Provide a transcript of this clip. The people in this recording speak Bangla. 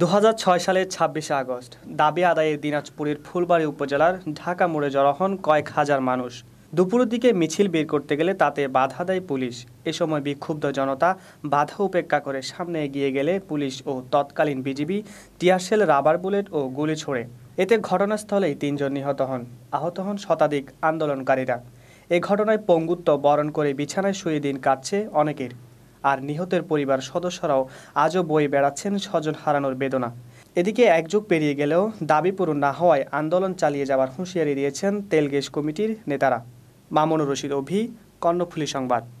দু সালের ছাব্বিশে আগস্ট দাবি আদায়ের দিনাজপুরের ফুলবাড়ি উপজেলার ঢাকা মোড়ে জড়ো হন কয়েক হাজার মানুষ দুপুরের দিকে মিছিল বের করতে গেলে তাতে বাধা দেয় পুলিশ এ সময় বিক্ষুব্ধ জনতা বাধা উপেক্ষা করে সামনে এগিয়ে গেলে পুলিশ ও তৎকালীন বিজিবি টিয়ারশেল রাবার বুলেট ও গুলি ছোড়ে এতে ঘটনাস্থলেই তিনজন নিহত হন আহত হন শতাধিক আন্দোলনকারীরা এ ঘটনায় পঙ্গুত্ব বরণ করে বিছানায় শুয়ে দিন কাটছে অনেকের আর নিহতের পরিবার সদস্যরাও আজও বয়ে বেড়াচ্ছেন স্বজন হারানোর বেদনা এদিকে একযোগ পেরিয়ে গেলেও দাবি পূরণ না হওয়ায় আন্দোলন চালিয়ে যাওয়ার হুঁশিয়ারি দিয়েছেন তেলগেশ কমিটির নেতারা মামুনুর রশিদ অভি কর্ণফুলি সংবাদ